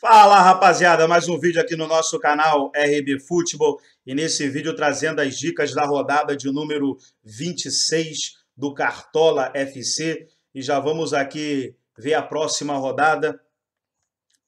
Fala rapaziada, mais um vídeo aqui no nosso canal RB Futebol e nesse vídeo trazendo as dicas da rodada de número 26 do Cartola FC e já vamos aqui ver a próxima rodada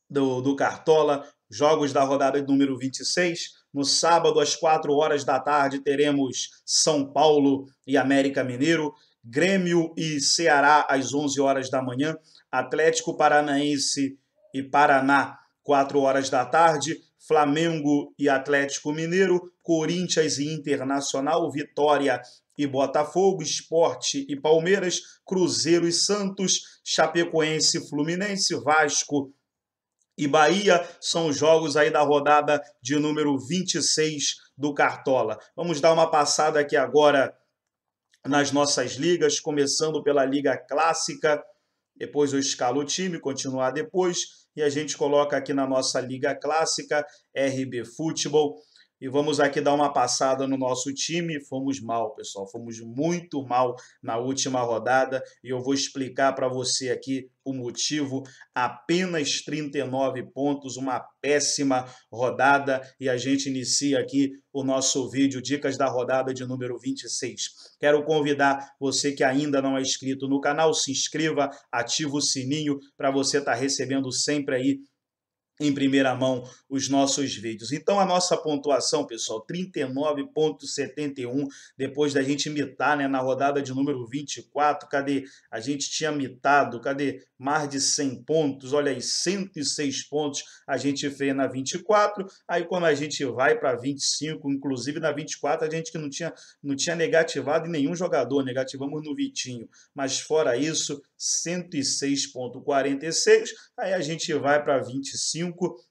do, do Cartola, jogos da rodada de número 26. No sábado às 4 horas da tarde teremos São Paulo e América Mineiro, Grêmio e Ceará às 11 horas da manhã, Atlético Paranaense e e Paraná. Quatro horas da tarde, Flamengo e Atlético Mineiro, Corinthians e Internacional, Vitória e Botafogo, Esporte e Palmeiras, Cruzeiro e Santos, Chapecoense, Fluminense, Vasco e Bahia são os jogos aí da rodada de número 26 do Cartola. Vamos dar uma passada aqui agora nas nossas ligas, começando pela Liga Clássica. Depois eu escalo o time, continuar depois e a gente coloca aqui na nossa liga clássica RB Futebol e vamos aqui dar uma passada no nosso time. Fomos mal, pessoal. Fomos muito mal na última rodada e eu vou explicar para você aqui o motivo. Apenas 39 pontos, uma péssima rodada e a gente inicia aqui o nosso vídeo Dicas da Rodada de número 26. Quero convidar você que ainda não é inscrito no canal, se inscreva, ativa o sininho para você estar tá recebendo sempre aí em primeira mão os nossos vídeos. Então a nossa pontuação, pessoal, 39.71, depois da gente mitar, né, na rodada de número 24, cadê? A gente tinha mitado, cadê? Mais de 100 pontos, olha aí, 106 pontos a gente fez na 24, aí quando a gente vai para 25, inclusive na 24, a gente que não tinha, não tinha negativado em nenhum jogador, negativamos no Vitinho, mas fora isso, 106.46, aí a gente vai para 25, 5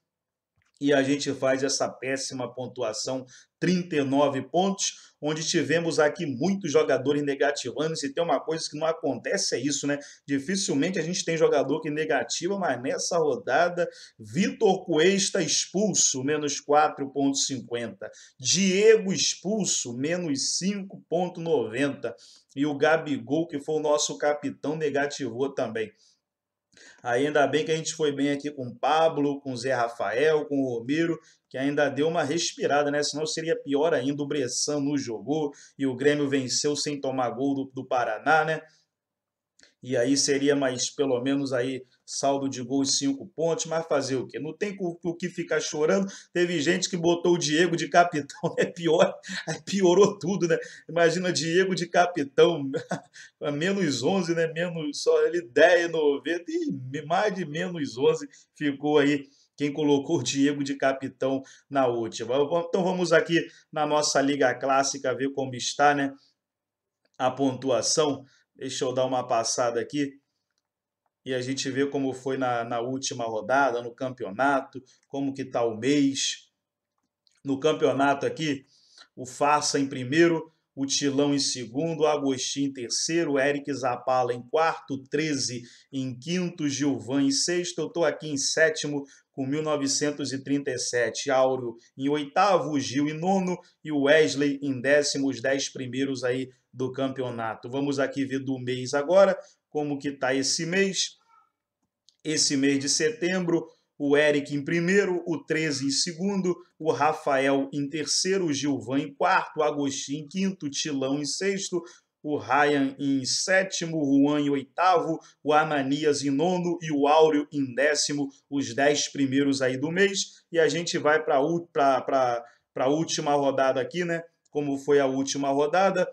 e a gente faz essa péssima pontuação, 39 pontos, onde tivemos aqui muitos jogadores negativando. Se tem uma coisa que não acontece, é isso, né? Dificilmente a gente tem jogador que negativa, mas nessa rodada, Vitor Cuesta expulso, menos 4,50. Diego expulso, menos 5,90. E o Gabigol, que foi o nosso capitão, negativou também. Ainda bem que a gente foi bem aqui com o Pablo, com o Zé Rafael, com o Romero, que ainda deu uma respirada, né? Senão seria pior ainda. O Bressan não jogou e o Grêmio venceu sem tomar gol do, do Paraná, né? e aí seria mais pelo menos aí saldo de gols cinco pontos, mas fazer o quê? Não tem o que ficar chorando. Teve gente que botou o Diego de capitão, é pior, piorou tudo, né? Imagina Diego de capitão, menos 11, né? Menos só ele 10, 90 e mais de menos 11 ficou aí quem colocou o Diego de capitão na última. Então vamos aqui na nossa Liga Clássica ver como está, né? A pontuação Deixa eu dar uma passada aqui e a gente vê como foi na, na última rodada, no campeonato, como que está o mês. No campeonato aqui, o Farsa em primeiro, o Tilão em segundo, o Agostinho em terceiro, o Eric Zapala em quarto, 13 em quinto, Gilvan em sexto, eu estou aqui em sétimo, com 1937, Áureo em oitavo, Gil em nono e Wesley em décimo, os dez primeiros aí do campeonato. Vamos aqui ver do mês agora, como que está esse mês. Esse mês de setembro, o Eric em primeiro, o 13 em segundo, o Rafael em terceiro, o Gilvan em quarto, o Agostinho em quinto, o Tilão em sexto, o Ryan em sétimo, o Juan em oitavo, o Ananias em nono e o Áureo em décimo, os dez primeiros aí do mês. E a gente vai para a última rodada aqui, né? Como foi a última rodada.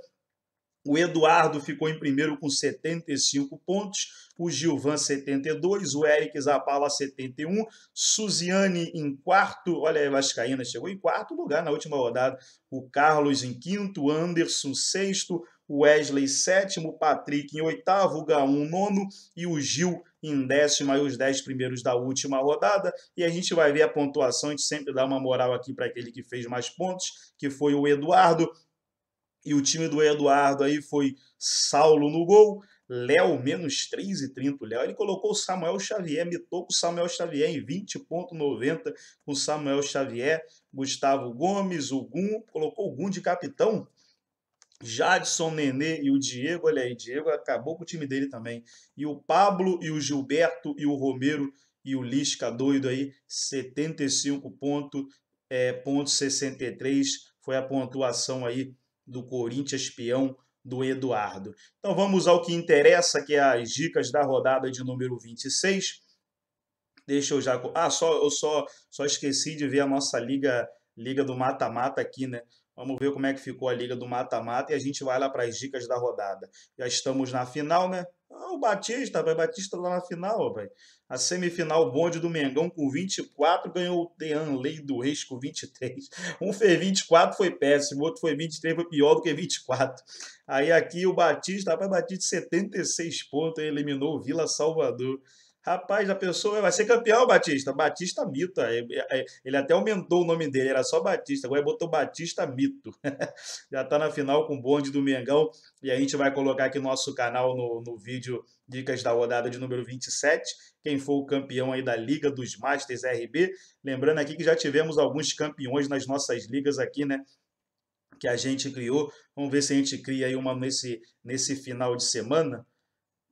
O Eduardo ficou em primeiro com 75 pontos, o Gilvan 72, o Eric Zapala 71, Suziane em quarto, olha aí, Vascaína chegou em quarto lugar na última rodada, o Carlos em quinto, Anderson sexto, Wesley sétimo, Patrick em oitavo, o Gaum nono e o Gil em décimo, aí os dez primeiros da última rodada. E a gente vai ver a pontuação, a gente sempre dá uma moral aqui para aquele que fez mais pontos, que foi o Eduardo. E o time do Eduardo aí foi Saulo no gol, Léo menos 3,30. Léo ele colocou o Samuel Xavier, mitou com o Samuel Xavier em 20,90 com o Samuel Xavier, Gustavo Gomes, o Gum, colocou o Gum de capitão. Jadson, Nenê e o Diego, olha aí, Diego acabou com o time dele também. E o Pablo e o Gilberto e o Romero e o Lisca doido aí, 75 pontos, é, ponto 63 foi a pontuação aí do Corinthians peão do Eduardo. Então vamos ao que interessa, que é as dicas da rodada de número 26. Deixa eu já, ah, só eu só só esqueci de ver a nossa liga liga do mata-mata aqui, né? Vamos ver como é que ficou a liga do mata-mata e a gente vai lá para as dicas da rodada. Já estamos na final, né? Ah, o Batista, vai Batista lá tá na final, velho. A semifinal bonde do Mengão com 24 ganhou o Tean Lei do Reis com 23. Um fez 24, foi péssimo, outro foi 23, foi pior do que 24. Aí aqui o Batista, vai Batista 76 pontos, eliminou o Vila Salvador. Rapaz, a pessoa vai ser campeão, Batista. Batista Mito. É, é, é, ele até aumentou o nome dele, era só Batista. Agora botou Batista Mito. Já está na final com o bonde do Mengão. E a gente vai colocar aqui no nosso canal, no, no vídeo Dicas da Rodada de número 27. Quem for o campeão aí da Liga dos Masters RB. Lembrando aqui que já tivemos alguns campeões nas nossas ligas aqui, né? Que a gente criou. Vamos ver se a gente cria aí uma nesse, nesse final de semana.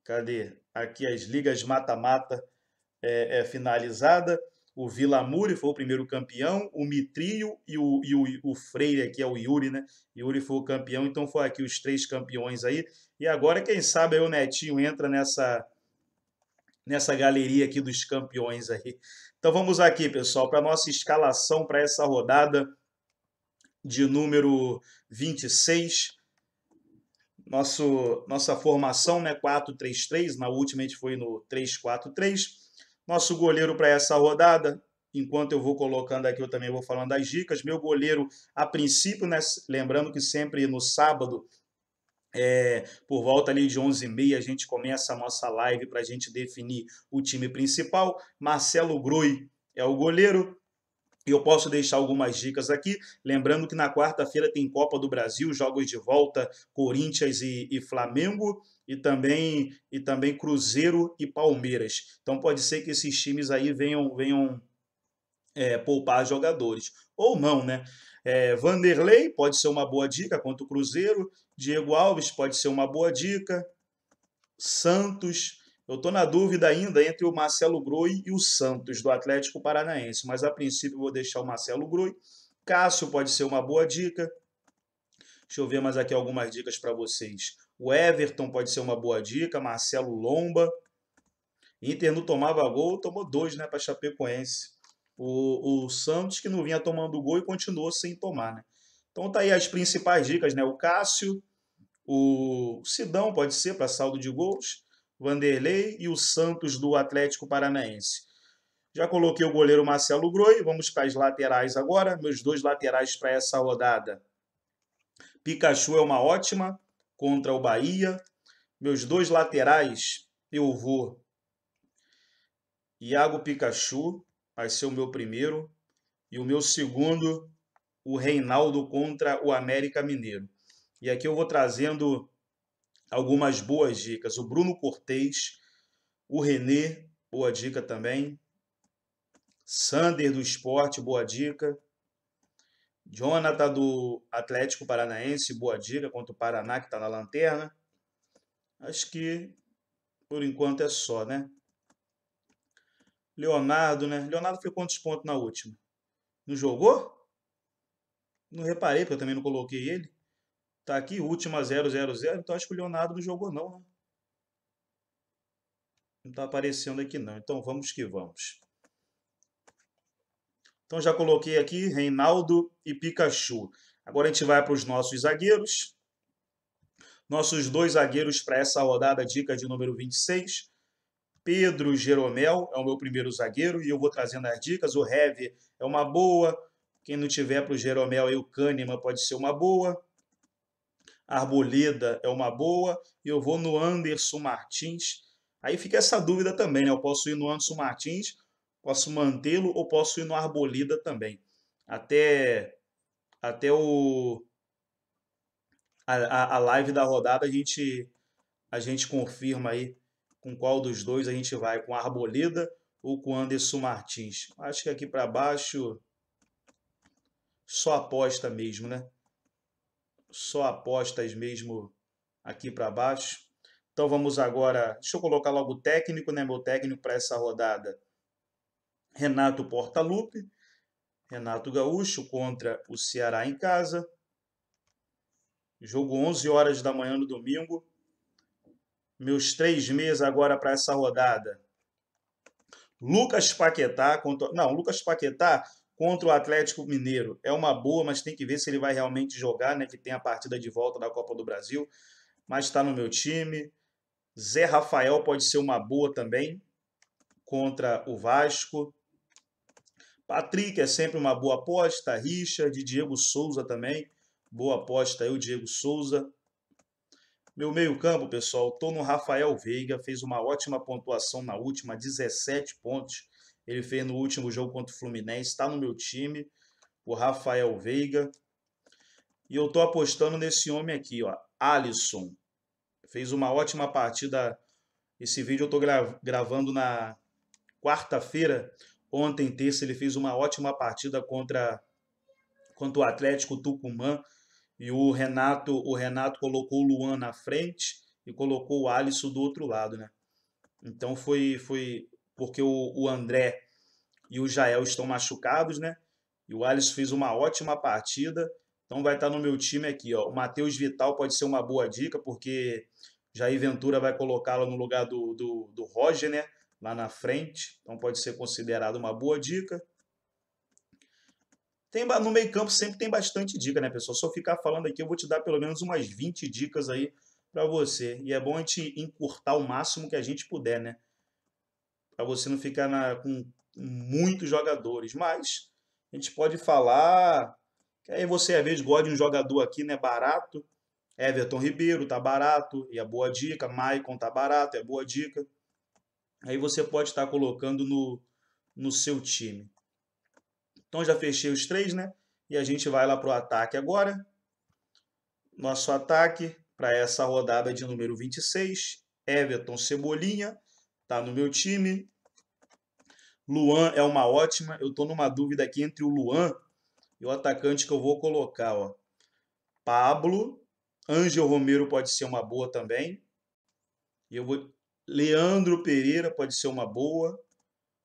Cadê? aqui as ligas mata-mata é, é, finalizada. O Vila Muri foi o primeiro campeão, o Mitrio e o, e o, o Freire aqui é o Yuri, né? Yuri foi o campeão, então foi aqui os três campeões aí. E agora, quem sabe, aí o Netinho entra nessa, nessa galeria aqui dos campeões aí. Então vamos aqui, pessoal, para a nossa escalação para essa rodada de número 26 nosso, nossa formação, né? 4-3-3, na última a gente foi no 3-4-3. Nosso goleiro para essa rodada, enquanto eu vou colocando aqui, eu também vou falando das dicas. Meu goleiro, a princípio, né? Lembrando que sempre no sábado é, por volta ali de 11h30 a gente começa a nossa live para a gente definir o time principal. Marcelo Grui é o goleiro, eu posso deixar algumas dicas aqui, lembrando que na quarta-feira tem Copa do Brasil, jogos de volta, Corinthians e, e Flamengo e também e também Cruzeiro e Palmeiras. Então pode ser que esses times aí venham venham é, poupar jogadores ou não, né? É, Vanderlei pode ser uma boa dica contra o Cruzeiro, Diego Alves pode ser uma boa dica, Santos eu estou na dúvida ainda entre o Marcelo Groi e o Santos, do Atlético Paranaense, mas a princípio vou deixar o Marcelo Groi. Cássio pode ser uma boa dica. Deixa eu ver mais aqui algumas dicas para vocês. O Everton pode ser uma boa dica. Marcelo Lomba. Inter não tomava gol, tomou dois né, para Chapecoense. O, o Santos, que não vinha tomando gol e continuou sem tomar. Né? Então tá aí as principais dicas, né? O Cássio, o Sidão pode ser para saldo de gols. Vanderlei e o Santos do Atlético Paranaense. Já coloquei o goleiro Marcelo Groi, vamos para as laterais agora, meus dois laterais para essa rodada. Pikachu é uma ótima contra o Bahia. Meus dois laterais, eu vou. Iago Pikachu vai ser o meu primeiro. E o meu segundo, o Reinaldo contra o América Mineiro. E aqui eu vou trazendo algumas boas dicas. O Bruno Cortez, o Renê, boa dica também. Sander do Esporte, boa dica. Jonathan do Atlético Paranaense, boa dica contra o Paraná, que está na lanterna. Acho que por enquanto é só, né? Leonardo, né? Leonardo fez quantos pontos na última? Não jogou? Não reparei, porque eu também não coloquei ele. Tá aqui, última 000, então acho que o Leonardo não jogou não, né? Não tá aparecendo aqui não, então vamos que vamos. Então já coloquei aqui Reinaldo e Pikachu. Agora a gente vai para os nossos zagueiros. Nossos dois zagueiros para essa rodada, dica de número 26. Pedro Jeromel é o meu primeiro zagueiro e eu vou trazendo as dicas. O Heve é uma boa. Quem não tiver para o Jeromel aí, o Kahneman pode ser uma boa. Arboleda é uma boa e eu vou no Anderson Martins. Aí fica essa dúvida também, né? Eu posso ir no Anderson Martins, posso mantê-lo ou posso ir no Arboleda também. Até até o a, a live da rodada a gente a gente confirma aí com qual dos dois a gente vai, com Arboleda ou com Anderson Martins. Acho que aqui para baixo só aposta mesmo, né? só apostas mesmo aqui para baixo. Então vamos agora, deixa eu colocar logo o técnico, né, meu técnico para essa rodada. Renato Portaluppi, Renato Gaúcho contra o Ceará em casa. Jogo 11 horas da manhã no domingo. Meus três meses agora para essa rodada. Lucas Paquetá contra... Não, Lucas Paquetá contra o Atlético Mineiro é uma boa, mas tem que ver se ele vai realmente jogar, né? Que tem a partida de volta da Copa do Brasil, mas está no meu time. Zé Rafael pode ser uma boa também contra o Vasco. Patrick é sempre uma boa aposta. Richard, Diego Souza também. Boa aposta aí, o Diego Souza. Meu meio-campo, pessoal, estou no Rafael Veiga, fez uma ótima pontuação na última, 17 pontos ele fez no último jogo contra o Fluminense, está no meu time, o Rafael Veiga. E eu estou apostando nesse homem aqui, ó, Alisson. Fez uma ótima partida. Esse vídeo eu estou gra gravando na quarta-feira. Ontem, terça, ele fez uma ótima partida contra, contra o Atlético Tucumã. E o Renato, o Renato colocou o Luan na frente e colocou o Alisson do outro lado, né? Então foi, foi, porque o, o André e o Jael estão machucados, né? E o Alisson fez uma ótima partida. Então vai estar tá no meu time aqui, ó. O Matheus Vital pode ser uma boa dica, porque Jair Ventura vai colocá-lo no lugar do, do, do Roger, né? Lá na frente. Então pode ser considerado uma boa dica. Tem, no meio campo sempre tem bastante dica, né, pessoal? Se eu ficar falando aqui, eu vou te dar pelo menos umas 20 dicas aí para você. E é bom a gente encurtar o máximo que a gente puder, né? para você não ficar na, com muitos jogadores. Mas a gente pode falar que aí você às vezes gosta de um jogador aqui, né? Barato. Everton Ribeiro tá barato, e a é boa dica. Maicon tá barato, é boa dica. Aí você pode estar colocando no, no seu time. Então já fechei os três, né? E a gente vai lá para o ataque agora. Nosso ataque para essa rodada de número 26. Everton Cebolinha, tá no meu time. Luan é uma ótima. Eu tô numa dúvida aqui entre o Luan e o atacante que eu vou colocar, ó. Pablo, Ângel Romero pode ser uma boa também. E eu vou Leandro Pereira pode ser uma boa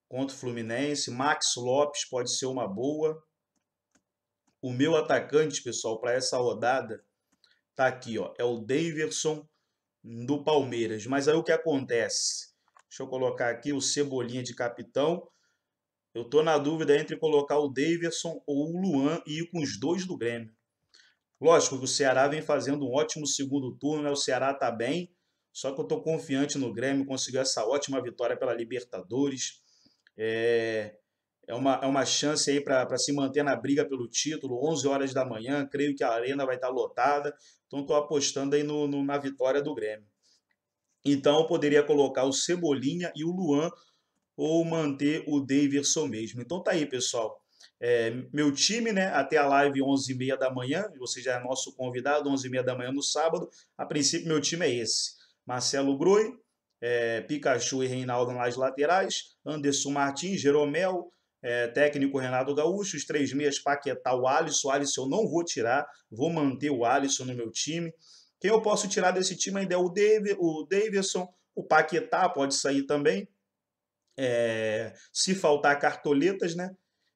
contra o Fluminense, Max Lopes pode ser uma boa. O meu atacante, pessoal, para essa rodada tá aqui, ó, é o Daverson do Palmeiras. Mas aí o que acontece? Deixa eu colocar aqui o Cebolinha de capitão. Eu tô na dúvida entre colocar o Davidson ou o Luan e ir com os dois do Grêmio. Lógico que o Ceará vem fazendo um ótimo segundo turno, né? o Ceará tá bem, só que eu tô confiante no Grêmio, conseguiu essa ótima vitória pela Libertadores. É, é, uma, é uma chance aí para se manter na briga pelo título, 11 horas da manhã, creio que a arena vai estar tá lotada, então tô apostando aí no, no na vitória do Grêmio. Então eu poderia colocar o Cebolinha e o Luan ou manter o Daverson mesmo. Então tá aí, pessoal. É, meu time, né? Até a live 11h30 da manhã. Você já é nosso convidado, 11h30 da manhã no sábado. A princípio, meu time é esse. Marcelo Gruy, é, Pikachu e Reinaldo nas laterais. Anderson Martins, Jeromel, é, técnico Renato Gaúcho. Os três meias, Paquetá, o Alisson. O Alisson eu não vou tirar. Vou manter o Alisson no meu time. Quem eu posso tirar desse time ainda é o, Davi, o Davidson, o Paquetá pode sair também. É, se faltar cartoletas, né?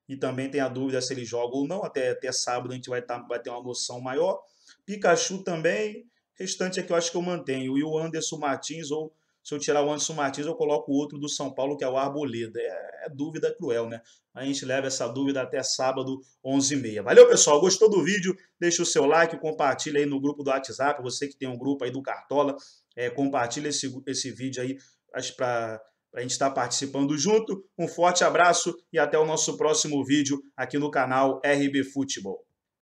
E também tem a dúvida se ele joga ou não. Até, até sábado a gente vai, tá, vai ter uma noção maior. Pikachu também. Restante aqui é eu acho que eu mantenho. E o Anderson Martins ou se eu tirar o Anderson Martins, eu coloco o outro do São Paulo, que é o Arboleda. É, é dúvida cruel, né? A gente leva essa dúvida até sábado, 11h30. Valeu, pessoal. Gostou do vídeo? Deixa o seu like, compartilha aí no grupo do WhatsApp. Você que tem um grupo aí do Cartola, é, compartilha esse, esse vídeo aí para a gente estar tá participando junto. Um forte abraço e até o nosso próximo vídeo aqui no canal RB Futebol.